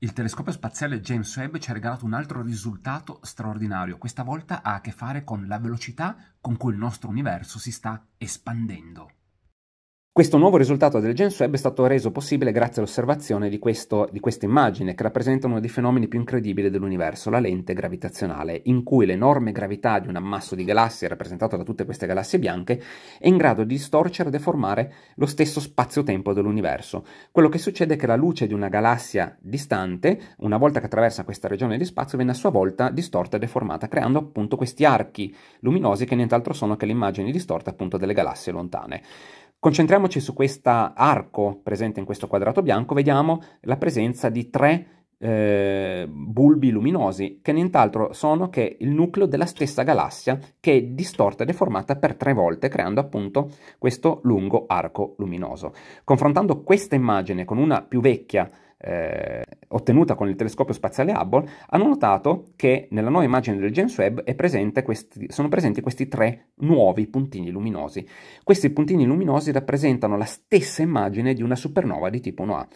Il telescopio spaziale James Webb ci ha regalato un altro risultato straordinario, questa volta ha a che fare con la velocità con cui il nostro universo si sta espandendo. Questo nuovo risultato del GenSweb è stato reso possibile grazie all'osservazione di, questo, di questa immagine, che rappresenta uno dei fenomeni più incredibili dell'universo, la lente gravitazionale, in cui l'enorme gravità di un ammasso di galassie, rappresentato da tutte queste galassie bianche, è in grado di distorcere e deformare lo stesso spazio-tempo dell'universo. Quello che succede è che la luce di una galassia distante, una volta che attraversa questa regione di spazio, viene a sua volta distorta e deformata, creando appunto questi archi luminosi che nient'altro sono che le immagini distorte appunto delle galassie lontane. Concentriamoci su questo arco presente in questo quadrato bianco, vediamo la presenza di tre eh, bulbi luminosi che nient'altro sono che il nucleo della stessa galassia che è distorta e deformata per tre volte creando appunto questo lungo arco luminoso. Confrontando questa immagine con una più vecchia eh, ottenuta con il telescopio spaziale Hubble, hanno notato che nella nuova immagine del James Webb questi, sono presenti questi tre nuovi puntini luminosi. Questi puntini luminosi rappresentano la stessa immagine di una supernova di tipo 1A. La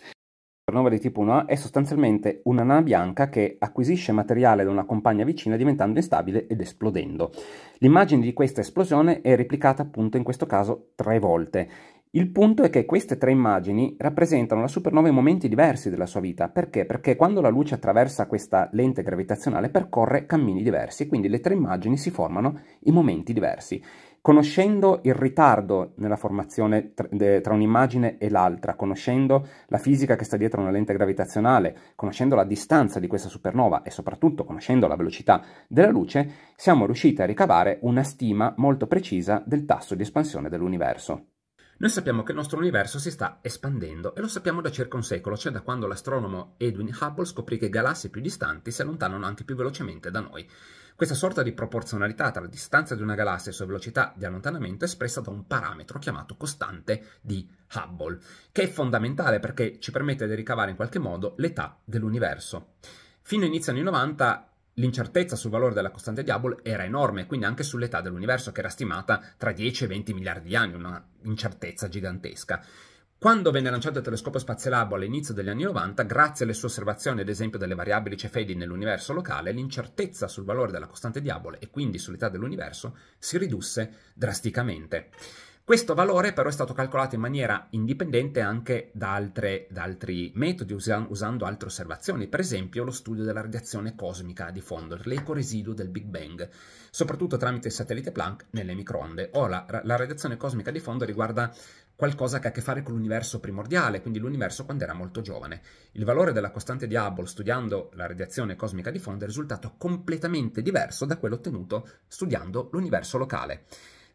supernova di tipo 1A è sostanzialmente una nana bianca che acquisisce materiale da una compagna vicina diventando instabile ed esplodendo. L'immagine di questa esplosione è replicata appunto in questo caso tre volte il punto è che queste tre immagini rappresentano la supernova in momenti diversi della sua vita. Perché? Perché quando la luce attraversa questa lente gravitazionale percorre cammini diversi, quindi le tre immagini si formano in momenti diversi. Conoscendo il ritardo nella formazione tra un'immagine e l'altra, conoscendo la fisica che sta dietro una lente gravitazionale, conoscendo la distanza di questa supernova e soprattutto conoscendo la velocità della luce, siamo riusciti a ricavare una stima molto precisa del tasso di espansione dell'universo. Noi sappiamo che il nostro universo si sta espandendo e lo sappiamo da circa un secolo, cioè da quando l'astronomo Edwin Hubble scoprì che galassie più distanti si allontanano anche più velocemente da noi. Questa sorta di proporzionalità tra la distanza di una galassia e la sua velocità di allontanamento è espressa da un parametro chiamato costante di Hubble, che è fondamentale perché ci permette di ricavare in qualche modo l'età dell'universo. Fino agli anni 90 l'incertezza sul valore della costante di Hubble era enorme, quindi anche sull'età dell'universo che era stimata tra 10 e 20 miliardi di anni, una incertezza gigantesca. Quando venne lanciato il telescopio spaziale Hubble all'inizio degli anni 90, grazie alle sue osservazioni, ad esempio, delle variabili cefeidi nell'universo locale, l'incertezza sul valore della costante di Hubble e quindi sull'età dell'universo si ridusse drasticamente. Questo valore però è stato calcolato in maniera indipendente anche da, altre, da altri metodi, usa, usando altre osservazioni, per esempio lo studio della radiazione cosmica di fondo, l'eco residuo del Big Bang, soprattutto tramite il satellite Planck nelle microonde. Ora, la, la radiazione cosmica di fondo riguarda qualcosa che ha a che fare con l'universo primordiale, quindi l'universo quando era molto giovane. Il valore della costante di Hubble studiando la radiazione cosmica di fondo è risultato completamente diverso da quello ottenuto studiando l'universo locale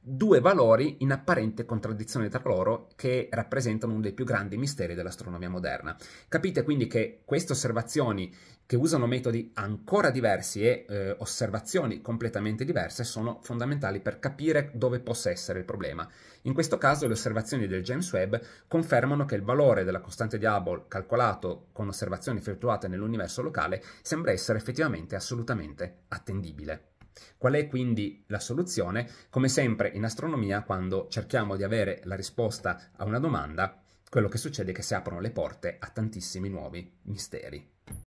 due valori in apparente contraddizione tra loro che rappresentano uno dei più grandi misteri dell'astronomia moderna. Capite quindi che queste osservazioni che usano metodi ancora diversi e eh, osservazioni completamente diverse sono fondamentali per capire dove possa essere il problema. In questo caso le osservazioni del James Webb confermano che il valore della costante di Hubble calcolato con osservazioni effettuate nell'universo locale sembra essere effettivamente assolutamente attendibile. Qual è quindi la soluzione? Come sempre in astronomia, quando cerchiamo di avere la risposta a una domanda, quello che succede è che si aprono le porte a tantissimi nuovi misteri.